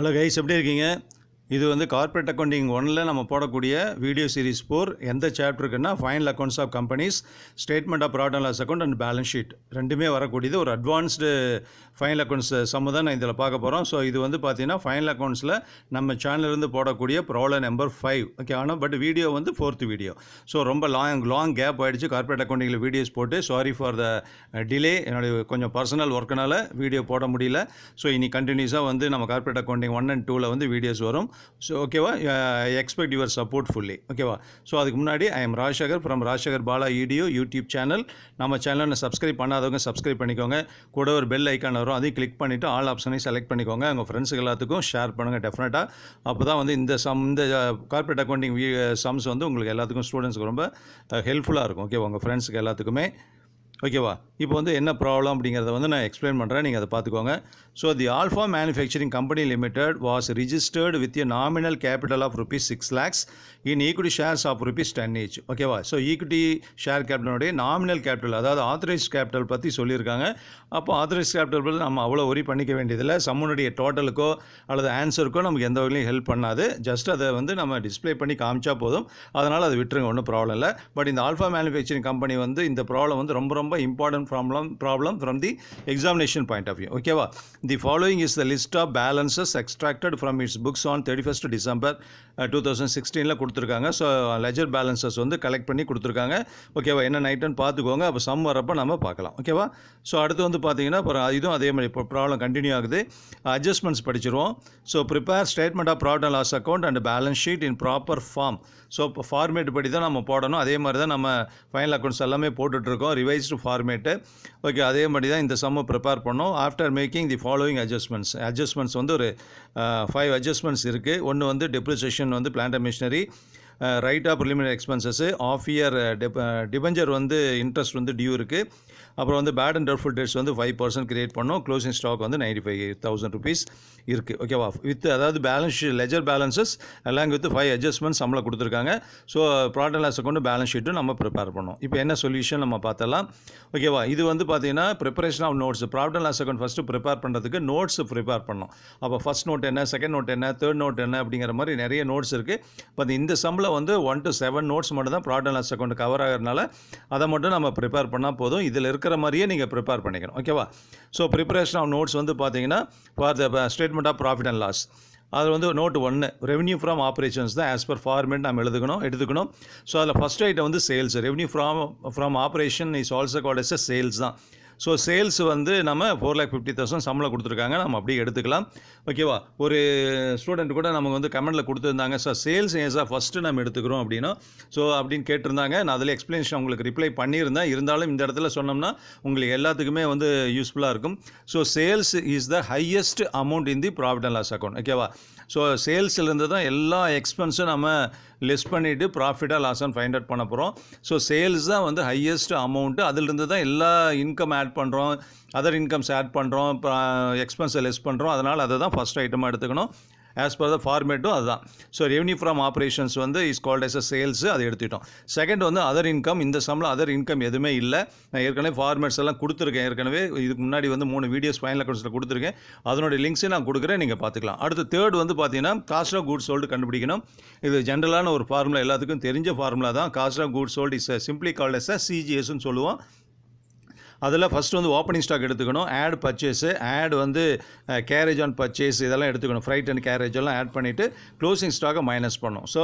hello guys எப்படி இருக்கீங்க இது வந்து கார்ப்பரேட் அக்கௌண்டிங் ஒன்ல நம்ம போடக்கூடிய வீடியோ சீரிஸ் ஃபோர் எந்த சாப்டருக்குன்னா final accounts of companies statement of profit and loss account and balance sheet ரெண்டுமே வரக்கூடியது ஒரு அட்வான்ஸ்டு ஃபைனல் அக்கௌண்ட்ஸ் சம்மு தான் நான் இதில் பார்க்க போகிறோம் ஸோ இது வந்து பார்த்தீங்கன்னா ஃபைனல் அக்கௌண்ட்ஸில் நம்ம சேனல்லேருந்து போடக்கூடிய ப்ராப்ளம் நம்பர் ஃபைவ் ஓகே ஆனால் பட் வீடியோ வந்து ஃபோர்த் வீடியோ ஸோ ரொம்ப லாங் லாங் கேப் ஆகிடுச்சு கார்ப்பரேட் அக்கௌண்டிங்கில் வீடியோஸ் போட்டு சாரி ஃபார் த டிலே என்னுடைய கொஞ்சம் பர்சனல் ஒர்க்கினால் வீடியோ போட முடியல ஸோ இனி கண்டினியூஸாக வந்து நம்ம கார்ப்பரேட் அக்கௌண்டிங் ஒன் அண்ட் டூவில் வந்து வீடியோஸ் வரும் ஸோ ஓகேவா I expect your support fully ஓகேவா ஸோ அதுக்கு முன்னாடி I am Rajasekar from Rajasekar Bala இடியோ யூடியூப் சேனல் நம்ம சேனலில் சப்ஸ்கிரைப் பண்ணாதவங்க சப்ஸ்கிரைப் பண்ணிக்கோங்க கூட ஒரு பெல் ஐக்கான் வரும் அதையும் கிளிக் பண்ணிவிட்டு ஆல் ஆப்ஷனையும் செலக்ட் பண்ணிக்கோங்க உங்கள் ஃப்ரெண்ட்ஸுக்கு எல்லாத்துக்கும் ஷேர் பண்ணுங்கள் டெஃபினட்டாக அப்போ தான் வந்து இந்த சம் இந்த கார்பரேட் அக்கௌண்டிங் சம்ஸ் வந்து உங்களுக்கு எல்லாத்துக்கும் ஸ்டூடெண்ட்ஸுக்கு ரொம்ப ஹெல்ப்ஃபுல்லாக இருக்கும் ஓகே உங்கள் ஃப்ரெண்ட்ஸுக்கு எல்லாத்துக்குமே ஓகேவா இப்போ வந்து என்ன ப்ராப்ளம் அப்படிங்கிறத வந்து நான் எக்ஸ்பிளைன் பண்ணுறேன் நீங்கள் அதை பார்த்துக்கோங்க so the Alpha Manufacturing Company Limited was registered with a nominal capital of rupees six lakhs in equity shares of rupees ten each ஓகேவா ஸோ ஈக்விட்டி ஷேர் கேபிட்டலுடைய நாமினல் கேபிட்டல் அதாவது ஆத்தரைஸ் கேபிட்டல் பற்றி சொல்லியிருக்காங்க அப்போ ஆத்தரைஸ் கேபிட்டல் பற்றி நம்ம அவ்வளோ worry பண்ணிக்க வேண்டியதில்லை சம்முனுடைய டோட்டலுக்கோ அல்லது ஆன்சருக்கோ நமக்கு எந்த வகையிலையும் ஹெல்ப் பண்ணாது ஜஸ்ட் அதை வந்து நம்ம டிஸ்பிளே பண்ணி காமிச்சா போதும் அதனால் அதை விட்டுருங்க ஒன்றும் ப்ராப்ளம் இல்லை பட் இந்த ஆல்ஃபா மேனுஃபேக்சரிங் கம்பெனி வந்து இந்த ப்ராப்ளம் வந்து ரொம்ப ரொம்ப ரொம்ப important problem problem from the examination point of view ஓகேவா the following is the list of balances extracted from its books on thirty first December two thousand சிக்ஸ்டீனில் கொடுத்துருக்காங்க ஸோ லெஜர் பேலன்சஸ் வந்து கலெக்ட் பண்ணி கொடுத்துருக்காங்க ஓகேவா என்ன நைட்டுன்னு பார்த்துக்கோங்க அப்போ சம் வரப்போ நம்ம பார்க்கலாம் ஓகேவா ஸோ அடுத்து வந்து பார்த்தீங்கன்னா அப்புறம் இதுவும் அதே மாதிரி இப்போ ப்ராப்ளம் கண்டினியூ ஆகுது அட்ஜஸ்ட்மெண்ட்ஸ் படிச்சிருவோம் so prepare statement of profit and loss account and balance sheet in proper form so format படி தான் நம்ம போடணும் அதே மாதிரி தான் நம்ம ஃபைனல் அக்கௌண்ட்ஸ் எல்லாமே போட்டுட்ருக்கோம் ரிவைஸ்டு ஃபார்மேட்டு ஓகே அதே மாதிரி தான் இந்த சம்மை ப்ரிப்பேர் பண்ணோம் after making the following adjustments adjustments வந்து ஒரு ஃபைவ் அட்ஜஸ்ட்மெண்ட்ஸ் இருக்குது ஒன்று வந்து டெப்ரிசியேஷன் வந்து plant machinery write off limit expenses half year debenture வந்து இன்ட்ரெஸ்ட் வந்து டியூ இருக்குது அப்புறம் வந்து பேட் அண்ட் டவுட்ஃபுல் டேட்ஸ் வந்து ஃபைவ் பர்சன்ட் கிரியேட் பண்ணோம் க்ளோசிங் ஸ்டாக் வந்து நைன்டி ஃபைவ் தௌசண்ட் ருபீஸ் இருக்குது ஓகேவா வித் அதாவது பேலன்ஸ் ஷீட் லெஜர் பேலன்சஸ் எல்லாம் வித் ஃபைவ் அட்ஜஸ்ட்மெண்ட் சம்பளம் கொடுத்துருக்காங்க so product loss account balance ஷீட்டும் நம்ம ப்ரிப்பேர் பண்ணோம் இப்போ என்ன சொல்யூஷன் நம்ம பார்த்தலாம் ஓகேவா இது வந்து பார்த்தீங்கன்னா preparation of notes profit and loss account first prepare பண்ணுறதுக்கு நோட்ஸ் ப்ரிப்பேர் பண்ணோம் அப்போ ஃபஸ்ட் நோட் என்ன செகண்ட் நோட் என்ன தேர்ட் நோட் என்ன அப்படிங்கிற மாதிரி நிறைய நோட்ஸ் இருக்குது பட் இந்த சம்பளம் வந்து ஒன் டு செவன் நோட்ஸ் மட்டும் தான் profit and loss account cover ஆகிறதுனால அதை மட்டும் நம்ம ப்ரிப்பேர் பண்ணால் போதும் இதில் இருக்க இருக்கிற மாதிரியே நீங்கள் ப்ரிப்பேர் பண்ணிக்கணும் ஓகேவா ஸோ ப்ரிப்பரேஷன் ஆஃப் நோட்ஸ் வந்து பார்த்தீங்கன்னா for the statement of profit and loss அது வந்து நோட் ஒன்று ரெவன்யூ ஃப்ரம் ஆப்ரேஷன்ஸ் தான் ஆஸ் பர் ஃபார்மெட் நம்ம எழுதுக்கணும் எடுத்துக்கணும் ஸோ அதில் ஃபஸ்ட் ஐட்டம் வந்து sales revenue from from operation is also called as sales தான் ஸோ சேல்ஸ் வந்து நம்ம ஃபோர் லேக் ஃபிஃப்டி தௌசண்ட் சம்பளம் கொடுத்துருக்காங்க நம்ம அப்படியே எடுத்துக்கலாம் ஓகேவா ஒரு ஸ்டூடெண்ட் கூட நமக்கு வந்து கமெண்ட்டில் கொடுத்துருந்தாங்க ஸோ சேல்ஸ் ஏசா ஃபஸ்ட்டு நம்ம எடுத்துக்கிறோம் அப்படின்னா ஸோ அப்படின்னு கேட்டிருந்தாங்க நான் அதில் எக்ஸ்ப்ளனேஷன் உங்களுக்கு ரிப்ளை பண்ணியிருந்தேன் இருந்தாலும் இந்த இடத்துல சொன்னோம்னா உங்களுக்கு எல்லாத்துக்குமே வந்து யூஸ்ஃபுல்லாக இருக்கும் so sales is the highest amount in the profit and loss account ஓகேவா ஸோ சேல்ஸ்லேருந்து தான் எல்லா எக்ஸ்பென்ஸும் நம்ம லெஸ் பண்ணிவிட்டு ப்ராஃபிட்டாக லாஸ் அண்ட் ஃபைண்ட் அவுட் பண்ண போகிறோம் ஸோ சேல்ஸ் தான் வந்து ஹையஸ்ட் அமௌண்ட்டு அதிலிருந்து தான் எல்லா இன்கம் ஆட் ஆட் பண்ணுறோம் அதர் இன்கம்ஸ் ஆட் பண்ணுறோம் எக்ஸ்பென்ஸை லெஸ் பண்ணுறோம் அதனால் அதை தான் ஃபஸ்ட் ஐட்டமாக எடுத்துக்கணும் ஆஸ் பர் த ஃபார்மேட்டும் அதுதான் ஸோ ரெவன்யூ ஃப்ரம் ஆப்ரேஷன்ஸ் வந்து is called as a sales அதை எடுத்துட்டோம் செகண்ட் வந்து அதர் இன்கம் இந்த சம்மில் அதர் இன்கம் எதுவுமே இல்லை நான் ஏற்கனவே ஃபார்மேட்ஸ் எல்லாம் கொடுத்துருக்கேன் ஏற்கனவே இதுக்கு முன்னாடி வந்து மூணு வீடியோஸ் ஃபைனல் அக்கௌண்ட்ஸில் கொடுத்துருக்கேன் அதனுடைய லிங்க்ஸை நான் கொடுக்குறேன் நீங்கள் பார்த்துக்கலாம் அடுத்து தேர்ட் வந்து பார்த்தீங்கன்னா காஸ்ட் ஆஃப் குட்ஸ் சோல்டு கண்டுபிடிக்கணும் இது ஜென்ரலான ஒரு ஃபார்முலா எல்லாத்துக்கும் தெரிஞ்ச ஃபார்முலா தான் cost of goods sold is simply called as சிஜிஎஸ்ன்னு சொல்லுவோம் அதில் ஃபஸ்ட்டு வந்து ஓப்பனிங் ஸ்டாக் எடுத்துக்கணும் ஆட் பர்ச்சேஸு ஆட் வந்து கேரேஜ் ஆன் பர்ச்சேஸ் இதெல்லாம் எடுத்துக்கணும் ஃப்ரைட் அண்ட் கேரேஜ் எல்லாம் ஆட் பண்ணிவிட்டு க்ளோசிங் ஸ்டாக்கை மைனஸ் பண்ணும் ஸோ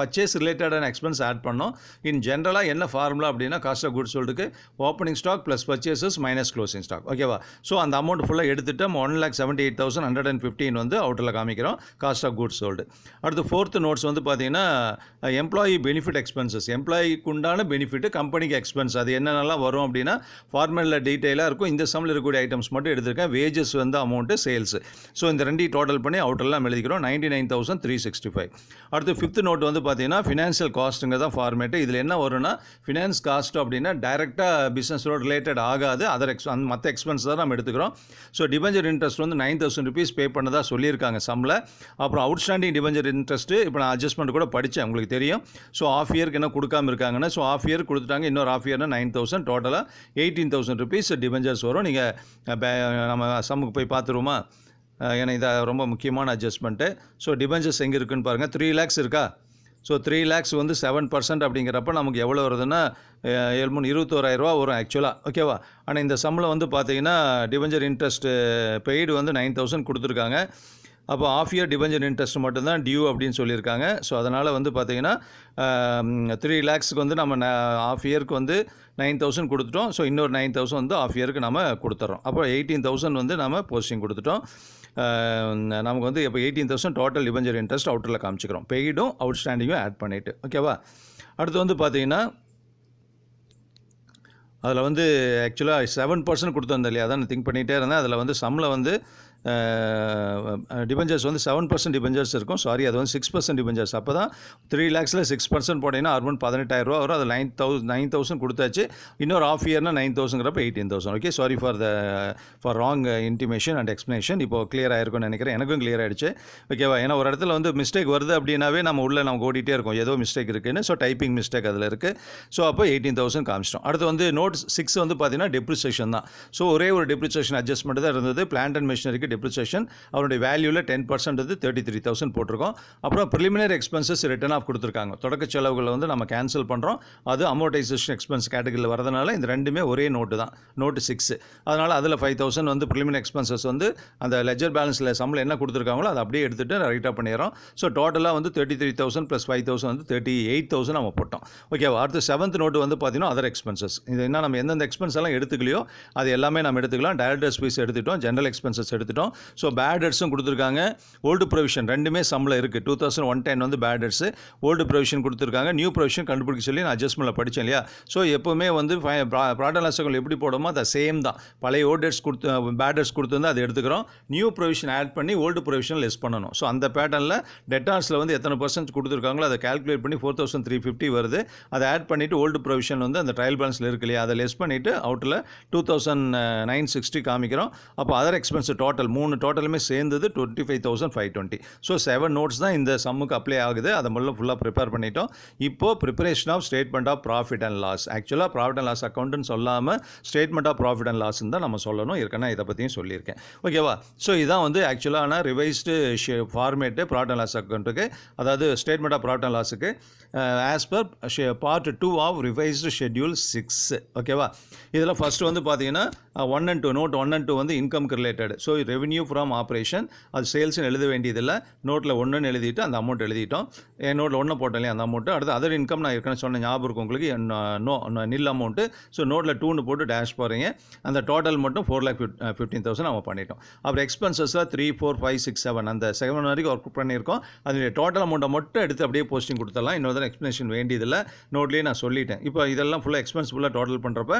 பர்ச்சேஸ் ரிலேட்டடான எக்ஸ்பென்ஸ் ஆட் பண்ணணும் இன் ஜென்ரலாக என்ன ஃபார்முலா அப்படின்னா காஸ்ட் ஆஃப் குட் சொல்லிட்டு opening stock plus purchases minus closing stock ஓகேவா ஸோ அந்த அமௌண்ட் ஃபுல்லாக எடுத்துகிட்டு one lakh seventy eight thousand hundred and fifteen வந்து அவுட்டில் காமிக்கிறோம் காஸ்ட் ஆஃப் குட்ஸ் சோல்டு அடுத்து ஃபோர்த்து நோட்ஸ் வந்து பார்த்தீங்கன்னா எம்ப்ளாயி பெனிஃபிட் எக்ஸ்பென்சஸ் எம்ப்ளாயிக்கு உண்டான பெனிஃபிட் கம்பெனிக்கு எக்ஸ்பென்ஸ் அது என்னென்னலாம் வரும் அப்படின்னா ஃபார்மலில் டீட்டெயிலாக இருக்கும் இந்த சம்மில் இருக்கக்கூடிய ஐட்டம்ஸ் மட்டும் எடுத்திருக்கேன் வேஜஸ் வந்து அமௌண்ட்டு சேல்ஸ் ஸோ இந்த ரெண்டி டோட்டல் பண்ணி அவுட்டெல்லாம் எழுதிக்கிறோம் ninety nine thousand three sixty five அடுத்து ஃபிஃப்த் நோட் வந்து பார்த்தீங்கன்னா ஃபினான்ஷியல் காஸ்ட்டுங்க தான் ஃபார்மேட்டு இதில் என்ன வரும்னா ஃபினான்ஸ் காஸ்ட் அப்படின்னா டைரெக்டாக பிஸ்னஸோட ரிலேட்டட் ஆகாது அதர் எக்ஸ் அந்த மற்ற எக்ஸ்பென்ஸ் தான் நம்ம எடுத்துக்கிறோம் ஸோ டிபெஞ்சர் இன்ட்ரெஸ்ட் வந்து நைன் தௌசண்ட் ருபீஸ் பே பண்ணதாக சொல்லியிருக்காங்க சம்மில் அப்புறம் அவுட்ஸ்டாண்டிங் டிபெஞ்சர் இன்ட்ரெஸ்ட்டு இப்போ நான் அட்ஜஸ்ட்மெண்ட் கூட படித்தேன் உங்களுக்கு தெரியும் ஸோ ஆஃப் இயருக்கு என்ன கொடுக்காம இருக்காங்கன்னா ஸோ ஆஃப் இயர் கொடுத்துட்டாங்க இன்னொரு ஆஃப் இயர்னா நைன் தௌசண்ட் டோட்டலாக eight eighteen thousand rupees debentures வரும் நீங்கள் நம்ம சம்முக்கு போய் பார்த்துருவோமா ஏன்னா இதை ரொம்ப முக்கியமான அட்ஜஸ்ட்மெண்ட்டு ஸோ டிபெஞ்சர்ஸ் எங்கே இருக்குன்னு பாருங்கள் த்ரீ லேக்ஸ் இருக்கா ஸோ த்ரீ லேக்ஸ் வந்து செவன் பர்சன்ட் அப்படிங்கிறப்ப நமக்கு எவ்வளோ வருதுன்னா மூணு இருபத்தோராயிரரூவா வரும் ஆக்சுவலாக ஓகேவா ஆனால் இந்த சம்மில் வந்து பார்த்தீங்கன்னா டிபெஞ்சர் இன்ட்ரெஸ்ட்டு பெய்டு வந்து நைன் தௌசண்ட் கொடுத்துருக்காங்க அப்போ ஆஃப் இயர் டிபென்ஜர் இன்ட்ரெஸ்ட் மட்டும்தான் டியூ அப்படின்னு சொல்லியிருக்காங்க ஸோ அதனால் வந்து பார்த்தீங்கன்னா த்ரீ லேக்ஸுக்கு வந்து நம்ம ஆஃப் இயருக்கு வந்து நைன் தௌசண்ட் கொடுத்துட்டோம் ஸோ இன்னொரு நைன் தௌசண்ட் வந்து ஆஃப் இயருக்கு நம்ம கொடுத்துட்றோம் அப்போ எயிட்டீன் தௌசண்ட் வந்து நம்ம போஸ்டிங் கொடுத்துட்டோம் நமக்கு வந்து இப்போ eighteen thousand total debenture interest அவுட்டரில் காமிச்சிக்கிறோம் பெய்டும் அவுட் ஸ்டாண்டிங்கும் ஆட் பண்ணிவிட்டு ஓகேவா அடுத்து வந்து பார்த்தீங்கன்னா அதில் வந்து ஆக்சுவலாக செவன் பர்சன்ட் கொடுத்துருந்தேன் இல்லையா அதான் திங்க் பண்ணிகிட்டே இருந்தேன் அதில் வந்து சம்மில் வந்து டிபென்ஜர்ஸ் வந்து செவன் பர்சன்ட் டிபெஞ்சர்ஸ் இருக்கும் சாரி அது வந்து சிக்ஸ் பர்சன்ட் டிபெஞ்சர்ஸ் அப்போ தான் த்ரீ லேக்ஸில் சிக்ஸ் பர்சன்ட் போட்டிங்கன்னா பதினெட்டாயிரம் ரூபா வரும் அது நைன் தௌசண்ட் நைன் தௌசண்ட் கொடுத்தாச்சு இன்னொரு ஆஃப் இயர்னா நைன் தௌசண்ட்ங்கிறப்ப eighteen thousand okay sorry for the for wrong intimation and explanation இப்போ கிளியர் ஆகிருக்கும்னு நினைக்கிறேன் எனக்கும் கிளியர் ஆகிடுச்சு ஓகேவா ஏன்னா ஒரு இடத்துல வந்து மிஸ்டேக் வருது அப்படின்னாவே நம்ம உள்ளே நம்ம ஓடிட்டே இருக்கோம் ஏதோ மிஸ்டேக் இருக்குன்னு ஸோ டைப்பிங் மிஸ்டேக் அதில் இருக்குது ஸோ அப்போ எயிட்டீன் தௌசண்ட் காமிச்சிட்டோம் அடுத்து வந்து நோட் சிக்ஸ் வந்து பார்த்தீங்கன்னா டெப்ரிசேஷன் தான் ஸோ ஒரே ஒரு டெப்ரிசேஷன் அட்ஜஸ்ட்மெண்ட் தான் இருந்தது பிளான்ட் அண்ட் மிஷினரிக்கு டெப்ரிசியேஷன் அவருடைய வேல்யூவில் டென் பர்சன்ட் வந்து தேர்ட்டி த்ரீ தௌசண்ட் போட்டிருக்கோம் அப்புறம் ப்ரிலிமினரி எக்ஸ்பென்சஸ் ரிட்டர்ன் ஆஃப் கொடுத்துருக்காங்க தொடக்க செலவுகளை வந்து நம்ம கேன்சல் பண்ணுறோம் அது அமோர்டைசேஷன் எக்ஸ்பென்ஸ் கேட்டகரியில் வரதுனால இந்த ரெண்டுமே ஒரே நோட்டு தான் நோட்டு சிக்ஸ் அதனால் அதில் ஃபைவ் தௌசண்ட் வந்து ப்ரிலிமினரி எக்ஸ்பென்சஸ் வந்து அந்த லெஜர் பேலன்ஸில் சம்பளம் என்ன கொடுத்துருக்காங்களோ அதை அப்படியே எடுத்துகிட்டு ரைட்டாக பண்ணிடுறோம் ஸோ டோட்டலாக வந்து thirty three thousand plus five thousand வந்து தேர்ட்டி எயிட் தௌசண்ட் நம்ம போட்டோம் ஓகேவா அடுத்து செவன்த் நோட்டு வந்து பார்த்தீங்கன்னா அதர் எக்ஸ்பென்சஸ் இது என்ன நம்ம எந்தெந்த எக்ஸ்பென்ஸ் எல்லாம் எடுத்துக்கலையோ அது எல்லாமே நம்ம எடுத்துக்கலாம் டேரக்டர்ஸ் ஃபீஸ் எடுத்துட்டோம் ஜென்ரல் எக்ஸ்பென்சஸ் எடுத்துட்டோம் மாட்டோம் ஸோ பேடர்ஸும் கொடுத்துருக்காங்க ஓல்டு ப்ரொவிஷன் ரெண்டுமே சம்மில் இருக்குது டூ தௌசண்ட் ஒன் டென் வந்து பேடர்ஸு ஓல்டு ப்ரொவிஷன் கொடுத்துருக்காங்க நியூ ப்ரொவிஷன் கண்டுபிடிக்க சொல்லி நான் அட்ஜஸ்ட்மெண்ட்டில் படித்தேன் இல்லையா ஸோ எப்போவுமே வந்து ப்ராடக்ட் லாஸ்டங்கள் எப்படி போடுமோ அதை சேம் தான் பழைய ஓல்டர்ஸ் கொடுத்து பேடர்ஸ் கொடுத்துருந்து அதை எடுத்துக்கிறோம் நியூ ப்ரொவிஷன் ஆட் பண்ணி ஓல்டு ப்ரொவிஷன் லெஸ் பண்ணணும் ஸோ அந்த பேட்டர்னில் டெட்டார்ஸில் வந்து எத்தனை பர்சன்ட் கொடுத்துருக்காங்களோ அதை கால்குலேட் பண்ணி ஃபோர் தௌசண்ட் த்ரீ ஃபிஃப்டி வருது அதை ஆட் பண்ணிவிட்டு ஓல்டு ப்ரொவிஷன் வந்து அந்த ட்ரையல் பேலன்ஸில் இருக்கு இல்லையா அதை லெஸ் பண்ணிவிட்டு அவுட்டில் டூ தௌசண்ட் நைன் சிக்ஸ்டி காமிக்கிறோம் அப்போ அதர் எக்ஸ்பென்ஸ் டோட்டல் மூணு டோட்டலுமே சேர்ந்தது twenty five thousand five twenty so seven notes தான் இந்த சம்முக்கு அப்ளை ஆகுது அதை முதல்ல ஃபுல்லாக ப்ரிப்பேர் பண்ணிட்டோம் இப்போது preparation of statement of profit and loss ஆக்சுவலாக ப்ராஃபிட் அண்ட் லாஸ் அக்கௌண்ட்டுன்னு சொல்லாமல் statement of profit and loss தான் நம்ம சொல்லணும் இருக்கேன்னா இதை பற்றியும் சொல்லியிருக்கேன் ஓகேவா ஸோ இதான் வந்து ஆக்சுவலான revised format profit and loss அக்கௌண்ட்டுக்கு அதாவது ஸ்டேட்மெண்ட் ஆஃப் ப்ராஃபிட் அண்ட் லாஸுக்கு as per part two of revised schedule six ஓகேவா இதில் ஃபஸ்ட்டு வந்து பார்த்தீங்கன்னா one and two note one and two வந்து இன்கம்க்கு related so revenue from operation அது சேல்ஸ்னு எழுத வேண்டியதில்லை நோட்டில் ஒன்றுன்னு எழுதிட்டு அந்த அமௌண்ட் எழுதிட்டோம் என் நோட்டில் ஒன்று போட்டேன் அந்த அமௌண்ட்டு அடுத்து அதர் இன்கம் நான் ஏற்கனவே சொன்ன ஞாபகம் இருக்கும் உங்களுக்கு நோ நில் அமௌண்ட்டு ஸோ நோட்டில் டூன்னு போட்டு டேஷ் போகிறீங்க அந்த டோட்டல் மட்டும் ஃபோர் லேக் ஃபிஃப்டீன் தௌசண்ட் நம்ம பண்ணிட்டோம் அப்புறம் எக்ஸ்பென்சஸில் three four five six seven அந்த செவன் வரைக்கும் ஒர்க் பண்ணியிருக்கோம் அதனுடைய டோட்டல் அமௌண்ட்டை மட்டும் எடுத்து அப்படியே போஸ்டிங் கொடுத்துடலாம் இன்னொரு தடவை எக்ஸ்ப்ளனேஷன் வேண்டியதில்லை நோட்லேயே நான் சொல்லிட்டேன் இப்போ இதெல்லாம் ஃபுல்லாக எக்ஸ்பென்ஸ் டோட்டல் பண்ணுறப்ப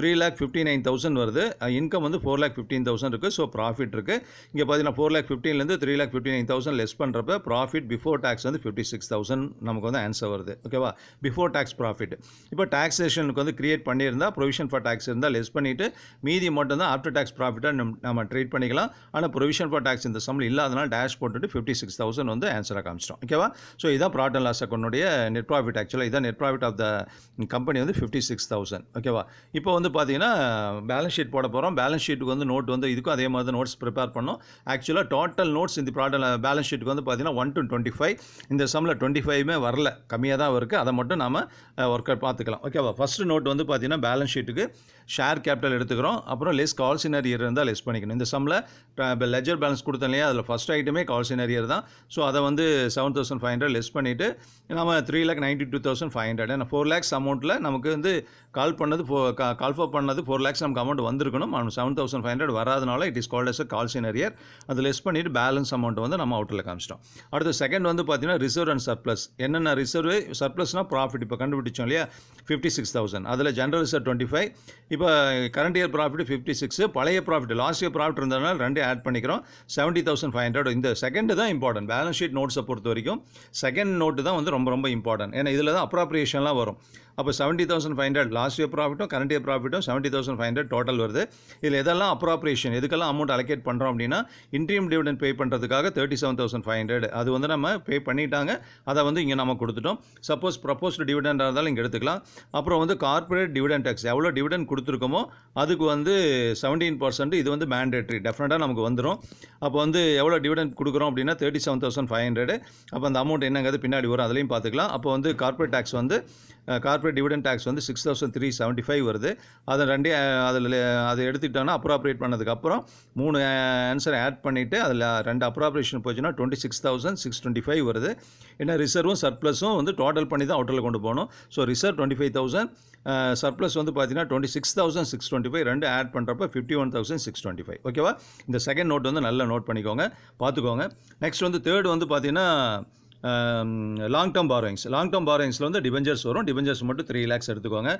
three lakh fifty nine thousand வருது இன்கம் வந்து ஃபோர் லேக் ஃபிஃப்டீன் தௌசண்ட் இருக்குது ஸோ ப்ரா ப்ராஃபிட் இருக்குது இங்கே பார்த்தீங்கன்னா ஃபோர் லேக் ஃபிஃப்டீன்லேருந்து three lakh fifty nine thousand less பண்ணுறப்ப ப்ராஃபிட் பிஃபோர் டேக்ஸ் வந்து ஃபிஃப்டி சிக்ஸ் தௌசண்ட் நமக்கு வந்து ஆன்சர் வருது ஓகேவா பிஃபோர் டேக்ஸ் ப்ராஃபிட் இப்போ டேக்ஸேஷனுக்கு வந்து கிரியேட் பண்ணியிருந்தால் ப்ரொவிஷன் ஃபார் டேக்ஸ் இருந்தால் லெஸ் பண்ணிவிட்டு மீதி மட்டும் தான் ஆஃப்டர் டேக்ஸ் ப்ராஃபிட்டாக நம் நம்ம ட்ரீட் பண்ணிக்கலாம் ஆனால் ப்ரொவிஷன் ஃபார் டேக்ஸ் இந்த சம்பளம் இல்லாதனால டேஷ் போட்டுட்டு ஃபிஃப்டி சிக்ஸ் தௌசண்ட் வந்து ஆன்சராக காமிச்சிட்டோம் ஓகேவா ஸோ இதான் ப்ராட் அண்ட் லாஸ் அக்கௌண்ட்டுடைய நெட் ப்ராஃபிட் ஆக்சுவலாக இதான் net profit of the company வந்து ஃபிஃப்டி சிக்ஸ் தௌசண்ட் ஓகேவா இப்போ வந்து பார்த்தீங்கன்னா பேலன்ஸ் ஷீட் போட போகிறோம் பேலன்ஸ் ஷீட்டுக்கு வந்து நோட் வந்து இதுக்கும் அதே மாதிரி வந்து நோட்ஸ் ப்ரிப்பேர் பண்ணோம் ஆக்சுவலாக டோட்டல் நோட்ஸ் இந்த ப்ராடக்ட் பேலன்ஸ் ஷீட்டுக்கு வந்து பார்த்திங்கன்னா ஒன் டு டுவெண்ட்டி ஃபைவ் இந்த சம்மில் டுவெண்ட்டி ஃபைவ்மே வரல கம்மியாக தான் இருக்குது அதை மட்டும் நாம் ஒர்க் அவுட் பார்த்துக்கலாம் ஓகேவா ஃபஸ்ட்டு நோட் வந்து பார்த்திங்கன்னா பேலன்ஸ் ஷீட்டுக்கு ஷேர் கேபிட்டல் எடுத்துக்கிறோம் அப்புறம் லெஸ் கால் இயர் இருந்தால் லெஸ் பண்ணிக்கணும் இந்த சம்மில் லெஜர் பேலன்ஸ் கொடுத்தோம் இல்லையா அதில் ஃபஸ்ட் ஐட்டமே கால் இயர் தான் ஸோ அதை வந்து seven thousand five hundred less பண்ணிவிட்டு நம்ம three lakh ninety two thousand five hundred ஏன்னா ஃபோர் லேக்ஸ் அமௌண்ட்டில் நமக்கு வந்து கால் பண்ணது கால்ஃபர் பண்ணது ஃபோர் லேக்ஸ் நமக்கு அமௌண்ட் வந்திருக்கணும் செவன் தௌசண்ட் ஃபைவ் ஹண்ட்ரட் வராதனால it is called as calls in arrear அது லெஸ் பண்ணிட்டு பேலன்ஸ் அமௌண்ட் வந்து நம்ம அவுட்டில் காமிச்சிட்டோம் அடுத்து செகண்ட் வந்து பார்த்தீங்கன்னா ரிசர்வ் அண்ட் சர்ப்ளஸ் என்னென்ன ரிசர்வ் சர்ப்ளஸ்னால் ப்ராஃபிட் இப்போ கண்டுபிடிச்சோம் இல்லையா ஃபிஃப்டி சிக்ஸ் தௌசண்ட் அதில் ஜென்ரல் ரிசர்வ் டுவெண்ட்டி ஃபைவ் இப்போ current year profit fifty six பழைய ப்ராஃபிட் லாஸ்ட் இயர் ப்ராஃபிட் இருந்ததுனால ரெண்டே ஆட் பண்ணிக்கிறோம் செவன்ட்டி தௌசண்ட் ஃபைவ் ஹண்ட்ரட் இந்த செகண்டு தான் இம்பார்ட்டன்ட் பேலன்ஸ் ஷீட் நோட்ஸை பொறுத்த வரைக்கும் செகண்ட் நோட்டு தான் வந்து ரொம்ப ரொம்ப இம்பார்ட்டன்ட் ஏன்னா இதில் தான் அப்ராப்ரியேஷன்லாம் வரும் அப்போ seventy thousand five hundred last year ப்ராஃபிட்டும் கரண்ட் இயர் ப்ராஃபிட்டும் seventy thousand five hundred total வருது இதில் எதெல்லாம் அப்ராப்ரியேஷன் இதுக்கெல்லாம் அமௌண்ட் அமௌண்ட் அலோகேட் பண்ணுறோம் அப்படின்னா இன்ட்ரீம் டிவிடன் பே பண்ணுறதுக்காக thirty seven thousand five hundred அது வந்து நம்ம பே பண்ணிட்டாங்க அதை வந்து இங்கே நம்ம கொடுத்துட்டோம் சப்போஸ் ப்ரப்போஸ்டு டிவிடெண்டாக இருந்தாலும் இங்கே எடுத்துக்கலாம் அப்புறம் வந்து கார்பரேட் டிவிடன் டேக்ஸ் எவ்வளோ டிவிடன் கொடுத்துருக்கோமோ அதுக்கு வந்து செவன்டீன் பர்சன்ட் இது வந்து மேண்டேட்ரி டெஃபினட்டாக நமக்கு வந்துடும் அப்போ வந்து எவ்வளோ டிவிடன் கொடுக்குறோம் அப்படின்னா thirty seven thousand five hundred அப்போ அந்த அமௌண்ட் என்னங்கிறது பின்னாடி வரும் அதுலேயும் பார்த்துக்கலாம் அப்போ வந்து கார்பரேட் டேக்ஸ் வந்து கார்பரேட் டிவிடன் டேக்ஸ் வந்து six thousand three seventy five வருது அதை ரெண்டே அதில் அதை எடுத்துக்கிட்டோன்னா அப்ரோப்ரியேட் பண்ணதுக்கப்புறம் மூணு ஆன்சர் ஆட் பண்ணிவிட்டு அதில் ரெண்டு அப்ராப்ரேஷன் போச்சுன்னா twenty six thousand six twenty five வருது ஏன்னா ரிசர்வும் சர்ப்ளஸும் வந்து டோட்டல் பண்ணி தான் ஹோட்டலில் கொண்டு போகணும் so reserve twenty five thousand surplus வந்து பார்த்தீங்கன்னா twenty six thousand six twenty five ரெண்டு ஆட் பண்ணுறப்ப fifty one thousand six twenty five ஓகேவா இந்த செகண்ட் நோட் வந்து நல்லா நோட் பண்ணிக்கோங்க பார்த்துக்கோங்க நெக்ஸ்ட் வந்து தேர்ட் வந்து பார்த்தீங்கன்னா long term borrowings long term பாரோயிங்ஸில் வந்து டிபெஞ்சர்ஸ் வரும் டிபெஞ்சர்ஸ் மட்டும் த்ரீ லேக்ஸ் எடுத்துக்கோங்க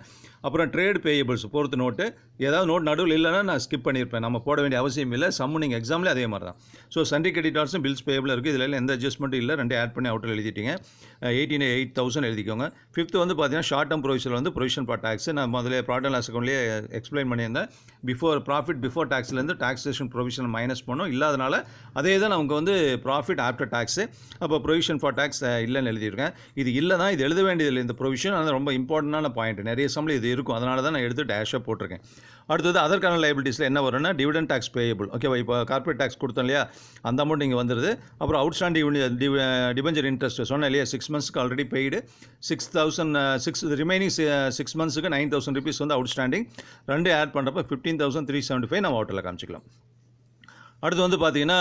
அப்புறம் ட்ரேட் பேயபிள்ஸ் பொறுத்து நோட்டு ஏதாவது நோட் நடுவில் இல்லைன்னா நான் ஸ்கிப் பண்ணியிருப்பேன் நம்ம போட வேண்டிய அவசியம் இல்லை சம்மு நீங்கள் எக்ஸாமில் அதே மாதிரி தான் ஸோ சண்டே கிரெடிட்டார்ஸும் பில்ஸ் பேயபிள் இருக்குது இதில் எந்த அட்ஜஸ்ட்மெண்ட்டும் இல்லை ரெண்டு ஆட் பண்ணி அவுட்டில் எழுதிட்டீங்க எயிட்டீன் எயிட் தௌசண்ட் எழுதிக்கோங்க ஃபிஃப்த் வந்து பார்த்தீங்கன்னா ஷார்ட் டேர்ம் ப்ரொவிஷன் வந்து ப்ரொவிஷன் ஃபார் டேக்ஸ் நான் முதல்ல ப்ராடக்ட் லாஸ் அக்கௌண்ட்லேயே எக்ஸ்பிளைன் பண்ணியிருந்தேன் பிஃபோர் ப்ராஃபிட் பிஃபோர் டேக்ஸ்லேருந்து டாக்ஸேஷன் ப்ரொவிஷன் மைனஸ் பண்ணும் இல்லாதனால அதே தான் நமக்கு வந்து ப்ராஃபிட் ஆஃப்டர் டேக்ஸு அப்போ ப்ரொவிஷன் ஃபார் டாக்ஸ் இல்லைன்னு எழுதியிருக்கேன் இது இல்லை தான் இது எழுத வேண்டியதில்லை இந்த ப்ரொவிஷன் ஆனால் ரொம்ப இம்பார்ட்டண்டான பாயிண்ட் நிறைய சம்பளம் இது இருக்கும் அதனால தான் நான் எடுத்து டேஷாக போட்டிருக்கேன் அடுத்தது அதற்கான லைபிலிட்டிஸில் என்ன வரும்னா டிவிடன் டேக்ஸ் பேயபிள் ஓகேவா இப்போ கார்பரேட் டேக்ஸ் கொடுத்தோம் இல்லையா அந்த அமௌண்ட் இங்கே வந்துடுது அப்புறம் அவுட்ஸ்டாண்டிங் டிபெஞ்சர் இன்ட்ரெஸ்ட் சொன்னேன் இல்லையா சிக்ஸ் மந்த்ஸ்க்கு already paid six thousand six remaining six மந்த்ஸுக்கு நைன் தௌசண்ட் ருபீஸ் வந்து அவுட்ஸ்டாண்டிங் ரெண்டு ஆட் பண்ணுறப்ப fifteen thousand three seventy five நம்ம ஹோட்டலில் காமிச்சிக்கலாம் அடுத்து வந்து பார்த்திங்கன்னா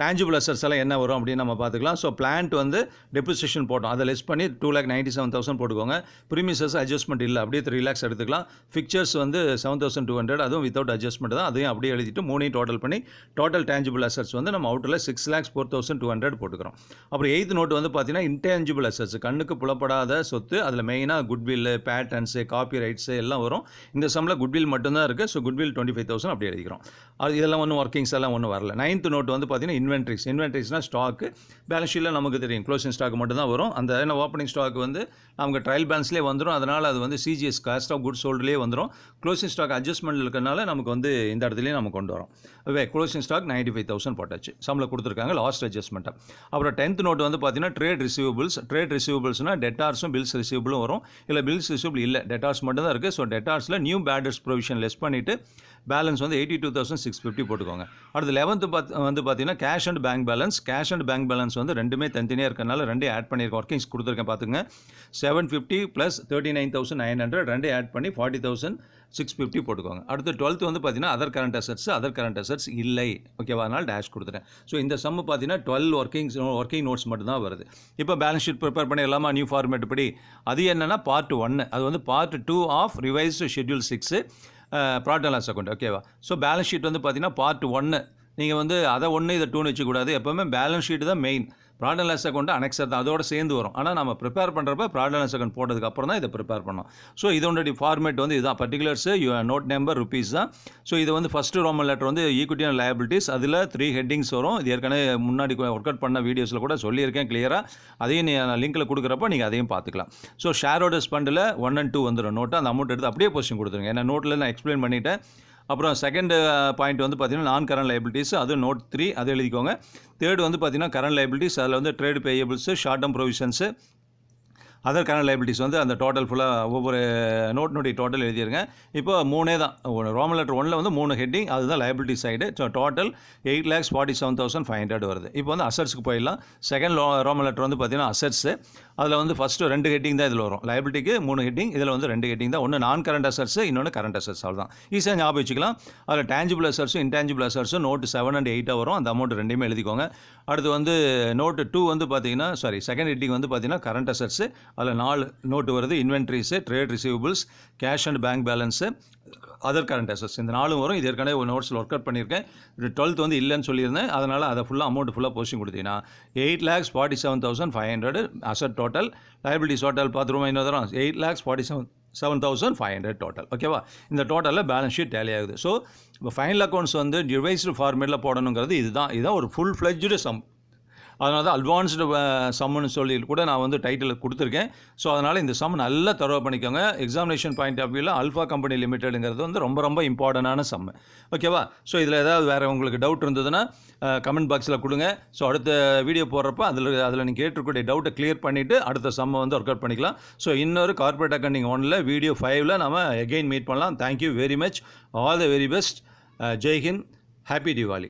டேஞ்சிபிள் அசர்ஸ் எல்லாம் என்ன வரும் அப்படின்னு நம்ம பார்த்துக்கலாம் ஸோ பிளான்ட் வந்து டெப்ரிசியேஷன் போட்டோம் அதை லெஸ் பண்ணி two lakh ninety seven thousand போட்டுக்கோங்க ப்ரீமிசஸ் அட்ஜஸ்ட்மெண்ட் இல்லை அப்படியே த்ரீ லேக்ஸ் எடுத்துக்கலாம் ஃபிக்சர்ஸ் வந்து செவன் தௌசண்ட் டூ ஹண்ட்ரட் அதுவும் வித்தவுட் அட்ஜஸ்ட்மெண்ட் தான் அதையும் அப்படியே எழுதிட்டு மூணையும் டோட்டல் பண்ணி டோட்டல் டேஞ்சிபிள் அசர்ஸ் வந்து நம்ம அவுட்டரில் six lakhs four thousand two hundred போட்டுக்கிறோம் அப்புறம் எய்த் நோட் வந்து பார்த்தீங்கன்னா இன்டேஞ்சிபிள் அசர்ஸ் கண்ணுக்கு புலப்படாத சொத்து அதில் மெயினாக குட்வில் பேட்டர்ன்ஸு காப்பி ரைட்ஸு எல்லாம் வரும் இந்த சம்மில் குட்வில் மட்டும்தான் இருக்குது so goodwill twenty five thousand அப்படி எழுதிக்கிறோம் அது இதெல்லாம் ஒன்றும் ஒர்க்கிங்ஸ் எல்லாம் ஒன்றும் வரல நைன்த் நோட் வந்து பார்த்தீங்கன்னா பார்த்தீங்கன்னா இன்வென்ட்ரிஸ் இன்வென்ட்ரிஸ்னால் ஸ்டாக்கு பேலன்ஸ் ஷீட்டில் நமக்கு தெரியும் க்ளோசிங் ஸ்டாக் மட்டும் தான் வரும் அந்த ஏன்னா ஓப்பனிங் ஸ்டாக் வந்து நமக்கு ட்ரையல் பேலன்ஸ்லேயே வந்துடும் அதனால் அது வந்து சிஜிஎஸ் காஸ்ட் ஆஃப் குட்ஸ் சோல்டர்லேயே வந்துடும் க்ளோசிங் ஸ்டாக் அட்ஜஸ்ட்மெண்ட் இருக்கிறனால நமக்கு வந்து இந்த இடத்துலேயே நம்ம கொண்டு வரோம் வே closing stock ninety five thousand போட்டாச்சு சம்பளம் கொடுத்துருக்காங்க லாஸ்ட் அட்ஜஸ்ட்மெண்ட்டை அப்புறம் டென்த் நோட் வந்து பார்த்தீங்கன்னா ட்ரேட் ரிசீவபிள்ஸ் ட்ரேட் ரிசீவபிள்ஸ்னால் டெட்டார்ஸும் பில்ஸ் ரிசீவபிளும் வரும் இல்லை பில்ஸ் ரிசீவபிள் இல்லை டெட்டார்ஸ் மட்டும் தான் இருக்குது ஸோ டெட்டார்ஸில் நியூ பேடர்ஸ் ப்ரொவிஷன் லெஸ் பண்ணிவிட்டு பேலன்ஸ் வந்து eighty two thousand six fifty போட்டுக்கோங்க அடுத்து லெவன்த்து பார்த்து வந்து பார்த்தீங்கன்னா cash and bank balance cash and bank balance வந்து ரெண்டுமே தனித்தனியாக இருக்கனால ரெண்டே ஆட் பண்ணியிருக்கேன் ஒர்க்கிங்ஸ் கொடுத்துருக்கேன் பார்த்துங்க seven fifty plus thirty nine thousand nine hundred ரெண்டே ஆட் பண்ணி ஃபார்ட்டி தௌசண்ட் சிக்ஸ் ஃபிஃப்டி போட்டுக்கோங்க அடுத்து டுவெல்த் வந்து பார்த்தீங்கன்னா other current assets other current assets இல்லை ஓகேவா அதனால் டேஷ் கொடுத்துட்டேன் ஸோ இந்த சம்மு பார்த்தீங்கன்னா டுவெல் ஒர்க்கிங் ஒர்க்கிங் நோட்ஸ் மட்டும்தான் வருது இப்போ பேலன்ஸ் ஷீட் ப்ரிப்பேர் பண்ணி பண்ணிடலாமா நியூ ஃபார்மேட் படி அது என்னென்னா பார்ட் ஒன்று அது வந்து part two of revise schedule six profit and loss account ஓகேவா ஸோ பேலன்ஸ் ஷீட் வந்து பார்த்தீங்கன்னா பார்ட் ஒன்று நீங்கள் வந்து அதை ஒன்று இதை டூன்னு வச்சுக்கூடாது எப்போவுமே பேலன்ஸ் ஷீட்டு தான் main profit and loss account annexure தான் அதோட சேர்ந்து வரும் ஆனால் நம்ம ப்ரிப்பேர் பண்ணுறப்ப ப்ராட் அண்ட் லெஸ் அக்கௌண்ட் போட்டதுக்கு அப்புறம் தான் இதை ப்ரிப்பேர் பண்ணோம் ஸோ இதோடைய ஃபார்மேட் வந்து இதுதான் பர்டிகுலர்ஸ் நோட் நம்பர் ருபீஸ் தான் ஸோ இது வந்து ஃபஸ்ட்டு ரோமன் லெட்டர் வந்து ஈக்குவிட்டி அண்ட் லயபிலிட்டிஸ் அதில் த்ரீ ஹெட்டிங்ஸ் வரும் இது ஏற்கனவே முன்னாடி ஒர்க் அவுட் பண்ண வீடியோஸில் கூட சொல்லியிருக்கேன் கிளியராக அதையும் நீ லிங்க்கில் கொடுக்குறப்ப நீங்கள் அதையும் பார்த்துக்கலாம் ஸோ ஷேர் ஹோல்டர்ஸ் ஃபண்டில் ஒன் அண்ட் டூ வந்துடும் நோட்டு அந்த அமௌண்ட் எடுத்து அப்படியே கொஸ்டின் கொடுத்துருங்க ஏன்னா நோட்டில் நான் எக்ஸ்பிளைன் பண்ணிவிட்டேன் அப்புறம் செகண்ட் பாயிண்ட் uh, வந்து பார்த்தீங்கன்னா நான் கரண்ட் லைபிலிட்டிஸ் அது நோட் த்ரீ அது எழுதிக்கோங்க தேர்ட் வந்து பார்த்தீங்கன்னா கரண்ட் லைபிலிட்டிஸ் அதில் வந்து trade payables short term provisions அதற்கான லைபிலிட்டிஸ் வந்து அந்த டோட்டல் ஃபுல்லாக ஒவ்வொரு நோட் நோட்டி டோட்டல் எழுதியிருங்க இப்போ மூணே தான் ரோம லெட்டர் ஒன்றில் வந்து மூணு ஹெட்டிங் அதுதான் liability side so total eight lakhs forty seven thousand five hundred வருது இப்போ வந்து அசட்ஸுக்கு போயிடலாம் செகண்ட் லோ ரோம லெட்டர் வந்து பார்த்தீங்கன்னா அசட்ஸு அதில் வந்து ஃபஸ்ட்டு ரெண்டு ஹெட்டிங் தான் இதில் வரும் லைபிலிட்டிக்கு மூணு ஹெட்டிங் இதில் வந்து ரெண்டு ஹெட்டிங் தான் ஒன்று நான் கரண்ட் அசட்ஸு இன்னொன்று கரண்ட் அசட்ஸ் அவ்வளோதான் ஈஸியாக ஞாபகம் வச்சுக்கலாம் அதில் டேஞ்சிபிள் அசட்ஸும் இன்டேஞ்சிபிள் அசட்ஸும் நோட்டு செவன் அண்ட் எயிட்டாக வரும் அந்த அமௌண்ட் ரெண்டுமே எழுதிக்கோங்க அடுத்து வந்து நோட்டு டூ வந்து பார்த்தீங்கன்னா சாரி செகண்ட் ஹெட்டிங் வந்து பார்த்தீங்கன்னா கரண்ட் அசட்ஸு அதில் நாலு நோட்டு வருது inventories trade receivables cash and bank balance other current அசஸ் இந்த நாளும் வரும் இது ஏற்கனவே ஒரு நோட்ஸில் ஒர்க் அவுட் பண்ணியிருக்கேன் டுவெல்த் வந்து இல்லைன்னு சொல்லியிருந்தேன் அதனால் அதை ஃபுல்லாக அமௌண்ட் ஃபுல்லாக போஸ்டிங் கொடுத்தீங்கன்னா eight lakhs forty seven thousand five hundred asset total liabilities total பத்து ரூபாய் இன்னொரு தரம் eight lakhs forty seven seven thousand five hundred total ஓகேவா இந்த டோட்டலில் பேலன்ஸ் ஷீட் டேலி ஆகுது ஸோ இப்போ ஃபைனல் அக்கௌண்ட்ஸ் வந்து டிவைஸ்டு ஃபார்மேட்டில் போடணுங்கிறது இதுதான் இதுதான் ஒரு ஃபுல் ஃப்ளெஜ்டு சம் அதனால தான் அட்வான்ஸ்டு சம்முன்னு uh, சொல்லி கூட நான் வந்து டைட்டில் கொடுத்துருக்கேன் ஸோ அதனால் இந்த சம் நல்லா தரவு பண்ணிக்கோங்க எக்ஸாமினேஷன் பாயிண்ட் ஆஃப் வியூவில் அல்ஃபா கம்பெனி லிமிடெடுங்கிறது வந்து ரொம்ப ரொம்ப இம்பார்ட்டண்டான சம்மு ஓகேவா ஸோ இதில் ஏதாவது வேறு உங்களுக்கு டவுட் இருந்ததுன்னா கமெண்ட் uh, பாக்ஸில் கொடுங்க ஸோ அடுத்த வீடியோ போடுறப்ப அதில் அதில் நீங்கள் கேட்டிருக்கூடிய டவுட்டை கிளியர் பண்ணிவிட்டு அடுத்த சம்மை வந்து ஒர்க் அவுட் பண்ணிக்கலாம் ஸோ இன்னொரு கார்பரேட் அக்கௌண்டிங் ஒனில் வீடியோ ஃபைவ்ல நம்ம எகெயின் மீட் பண்ணலாம் thank you very much all the very best Jai Hind happy Deepavali